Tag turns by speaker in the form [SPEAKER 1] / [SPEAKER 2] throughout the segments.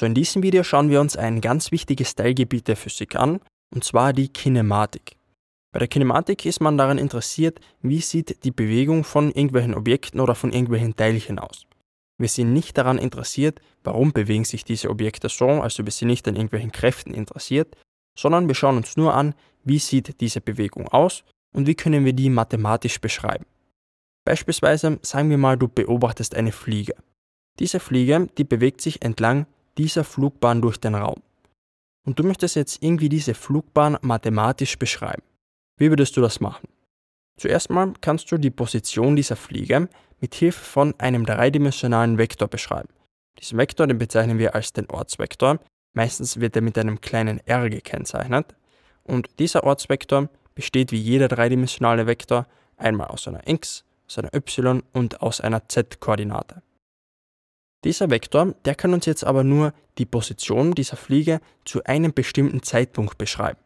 [SPEAKER 1] So in diesem Video schauen wir uns ein ganz wichtiges Teilgebiet der Physik an, und zwar die Kinematik. Bei der Kinematik ist man daran interessiert, wie sieht die Bewegung von irgendwelchen Objekten oder von irgendwelchen Teilchen aus. Wir sind nicht daran interessiert, warum bewegen sich diese Objekte so, also wir sind nicht an irgendwelchen Kräften interessiert, sondern wir schauen uns nur an, wie sieht diese Bewegung aus und wie können wir die mathematisch beschreiben. Beispielsweise sagen wir mal, du beobachtest eine Fliege. Diese Fliege, die bewegt sich entlang dieser Flugbahn durch den Raum. Und du möchtest jetzt irgendwie diese Flugbahn mathematisch beschreiben. Wie würdest du das machen? Zuerst mal kannst du die Position dieser Fliege mit Hilfe von einem dreidimensionalen Vektor beschreiben. Diesen Vektor den bezeichnen wir als den Ortsvektor. Meistens wird er mit einem kleinen r gekennzeichnet. Und dieser Ortsvektor besteht wie jeder dreidimensionale Vektor einmal aus einer x, aus einer y und aus einer z-Koordinate. Dieser Vektor, der kann uns jetzt aber nur die Position dieser Fliege zu einem bestimmten Zeitpunkt beschreiben.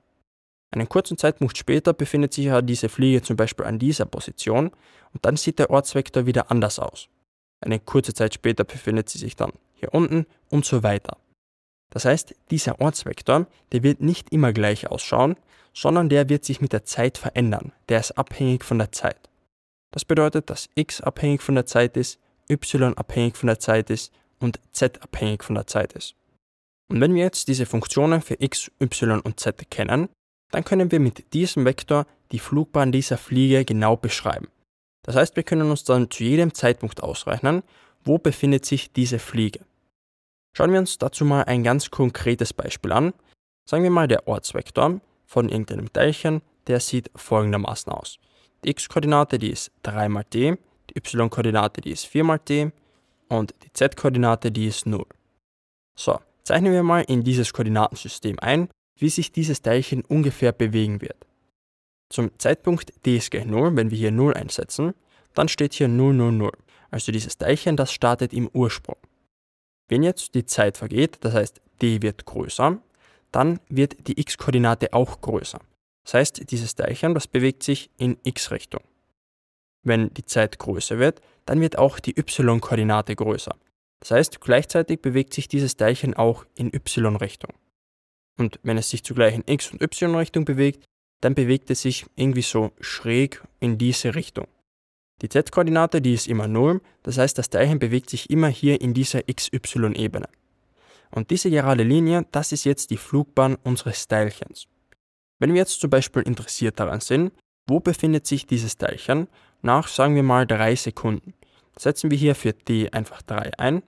[SPEAKER 1] Einen kurzen Zeitpunkt später befindet sich ja diese Fliege zum Beispiel an dieser Position und dann sieht der Ortsvektor wieder anders aus. Eine kurze Zeit später befindet sie sich dann hier unten und so weiter. Das heißt, dieser Ortsvektor, der wird nicht immer gleich ausschauen, sondern der wird sich mit der Zeit verändern. Der ist abhängig von der Zeit. Das bedeutet, dass x abhängig von der Zeit ist, y abhängig von der Zeit ist und z abhängig von der Zeit ist. Und wenn wir jetzt diese Funktionen für x, y und z kennen, dann können wir mit diesem Vektor die Flugbahn dieser Fliege genau beschreiben. Das heißt, wir können uns dann zu jedem Zeitpunkt ausrechnen, wo befindet sich diese Fliege. Schauen wir uns dazu mal ein ganz konkretes Beispiel an. Sagen wir mal, der Ortsvektor von irgendeinem Teilchen, der sieht folgendermaßen aus. Die x-Koordinate, die ist 3 mal d, die y-Koordinate, die ist 4 mal t und die z-Koordinate, die ist 0. So, zeichnen wir mal in dieses Koordinatensystem ein, wie sich dieses Teilchen ungefähr bewegen wird. Zum Zeitpunkt d ist gleich 0, wenn wir hier 0 einsetzen, dann steht hier 0, 0, 0. Also dieses Teilchen, das startet im Ursprung. Wenn jetzt die Zeit vergeht, das heißt d wird größer, dann wird die x-Koordinate auch größer. Das heißt, dieses Teilchen, das bewegt sich in x-Richtung. Wenn die Zeit größer wird, dann wird auch die y-Koordinate größer. Das heißt, gleichzeitig bewegt sich dieses Teilchen auch in y-Richtung. Und wenn es sich zugleich in x- und y-Richtung bewegt, dann bewegt es sich irgendwie so schräg in diese Richtung. Die z-Koordinate, die ist immer 0, das heißt, das Teilchen bewegt sich immer hier in dieser xy-Ebene. Und diese gerade Linie, das ist jetzt die Flugbahn unseres Teilchens. Wenn wir jetzt zum Beispiel interessiert daran sind, wo befindet sich dieses Teilchen nach, sagen wir mal, 3 Sekunden. Setzen wir hier für D einfach 3 ein.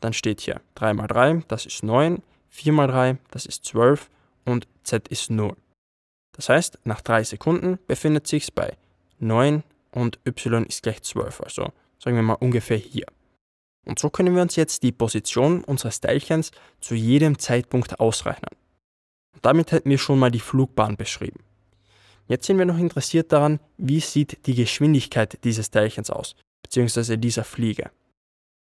[SPEAKER 1] Dann steht hier 3 mal 3, das ist 9, 4 mal 3, das ist 12 und Z ist 0. Das heißt, nach 3 Sekunden befindet sich es bei 9 und y ist gleich 12, also sagen wir mal ungefähr hier. Und so können wir uns jetzt die Position unseres Teilchens zu jedem Zeitpunkt ausrechnen. Und damit hätten wir schon mal die Flugbahn beschrieben. Jetzt sind wir noch interessiert daran, wie sieht die Geschwindigkeit dieses Teilchens aus, beziehungsweise dieser Fliege.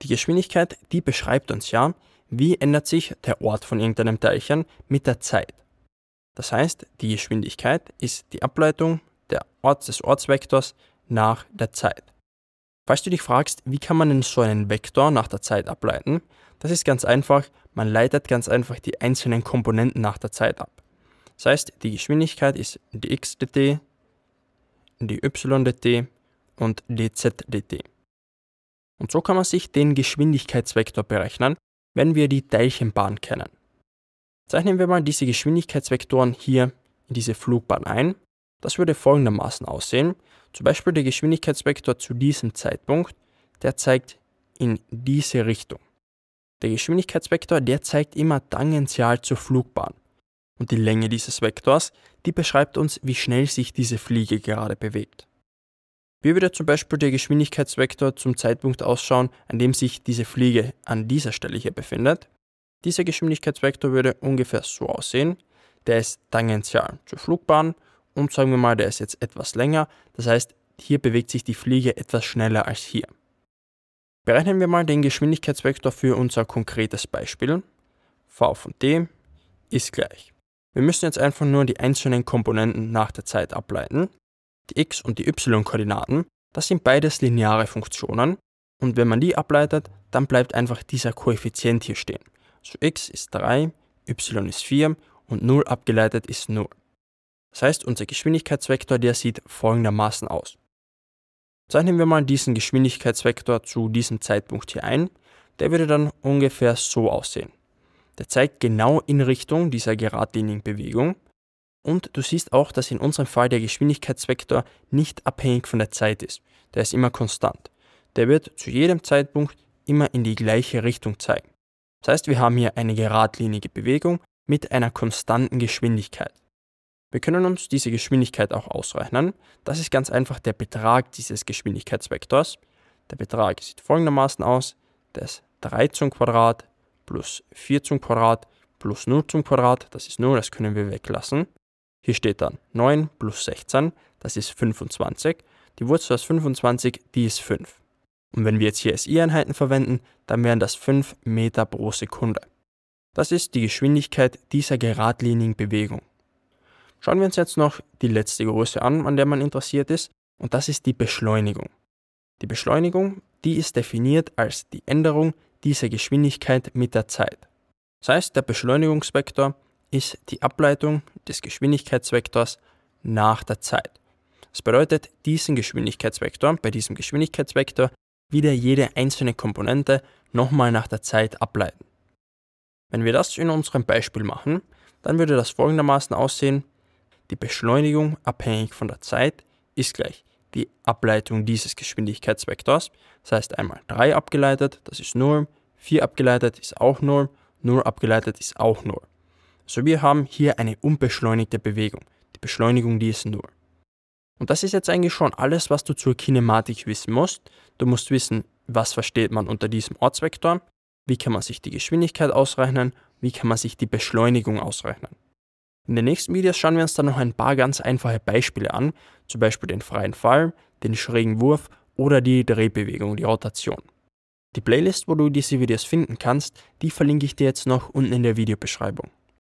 [SPEAKER 1] Die Geschwindigkeit, die beschreibt uns ja, wie ändert sich der Ort von irgendeinem Teilchen mit der Zeit. Das heißt, die Geschwindigkeit ist die Ableitung der Ort, des Ortsvektors nach der Zeit. Falls du dich fragst, wie kann man denn so einen Vektor nach der Zeit ableiten, das ist ganz einfach, man leitet ganz einfach die einzelnen Komponenten nach der Zeit ab. Das heißt, die Geschwindigkeit ist dx dt, dy dt und dz dt. Und so kann man sich den Geschwindigkeitsvektor berechnen, wenn wir die Teilchenbahn kennen. Zeichnen wir mal diese Geschwindigkeitsvektoren hier in diese Flugbahn ein. Das würde folgendermaßen aussehen. Zum Beispiel der Geschwindigkeitsvektor zu diesem Zeitpunkt, der zeigt in diese Richtung. Der Geschwindigkeitsvektor, der zeigt immer tangential zur Flugbahn. Und die Länge dieses Vektors, die beschreibt uns, wie schnell sich diese Fliege gerade bewegt. Wie würde zum Beispiel der Geschwindigkeitsvektor zum Zeitpunkt ausschauen, an dem sich diese Fliege an dieser Stelle hier befindet? Dieser Geschwindigkeitsvektor würde ungefähr so aussehen. Der ist tangential zur Flugbahn und sagen wir mal, der ist jetzt etwas länger. Das heißt, hier bewegt sich die Fliege etwas schneller als hier. Berechnen wir mal den Geschwindigkeitsvektor für unser konkretes Beispiel. v von t ist gleich wir müssen jetzt einfach nur die einzelnen Komponenten nach der Zeit ableiten. Die x- und die y-Koordinaten, das sind beides lineare Funktionen. Und wenn man die ableitet, dann bleibt einfach dieser Koeffizient hier stehen. Also x ist 3, y ist 4 und 0 abgeleitet ist 0. Das heißt, unser Geschwindigkeitsvektor, der sieht folgendermaßen aus. Zeichnen wir mal diesen Geschwindigkeitsvektor zu diesem Zeitpunkt hier ein. Der würde dann ungefähr so aussehen. Der zeigt genau in Richtung dieser geradlinigen Bewegung. Und du siehst auch, dass in unserem Fall der Geschwindigkeitsvektor nicht abhängig von der Zeit ist. Der ist immer konstant. Der wird zu jedem Zeitpunkt immer in die gleiche Richtung zeigen. Das heißt, wir haben hier eine geradlinige Bewegung mit einer konstanten Geschwindigkeit. Wir können uns diese Geschwindigkeit auch ausrechnen. Das ist ganz einfach der Betrag dieses Geschwindigkeitsvektors. Der Betrag sieht folgendermaßen aus. Das 3 zum Quadrat plus 4 zum Quadrat plus 0 zum Quadrat, das ist 0, das können wir weglassen. Hier steht dann 9 plus 16, das ist 25. Die Wurzel aus 25, die ist 5. Und wenn wir jetzt hier SI-Einheiten verwenden, dann wären das 5 Meter pro Sekunde. Das ist die Geschwindigkeit dieser geradlinigen Bewegung. Schauen wir uns jetzt noch die letzte Größe an, an der man interessiert ist, und das ist die Beschleunigung. Die Beschleunigung, die ist definiert als die Änderung diese Geschwindigkeit mit der Zeit. Das heißt, der Beschleunigungsvektor ist die Ableitung des Geschwindigkeitsvektors nach der Zeit. Das bedeutet, diesen Geschwindigkeitsvektor, bei diesem Geschwindigkeitsvektor, wieder jede einzelne Komponente nochmal nach der Zeit ableiten. Wenn wir das in unserem Beispiel machen, dann würde das folgendermaßen aussehen. Die Beschleunigung abhängig von der Zeit ist gleich die Ableitung dieses Geschwindigkeitsvektors. Das heißt einmal 3 abgeleitet, das ist 0, 4 abgeleitet ist auch 0, 0 abgeleitet ist auch 0. Also wir haben hier eine unbeschleunigte Bewegung. Die Beschleunigung, die ist 0. Und das ist jetzt eigentlich schon alles, was du zur Kinematik wissen musst. Du musst wissen, was versteht man unter diesem Ortsvektor, wie kann man sich die Geschwindigkeit ausrechnen, wie kann man sich die Beschleunigung ausrechnen. In den nächsten Videos schauen wir uns dann noch ein paar ganz einfache Beispiele an, zum Beispiel den freien Fall, den schrägen Wurf oder die Drehbewegung, die Rotation. Die Playlist, wo du diese Videos finden kannst, die verlinke ich dir jetzt noch unten in der Videobeschreibung.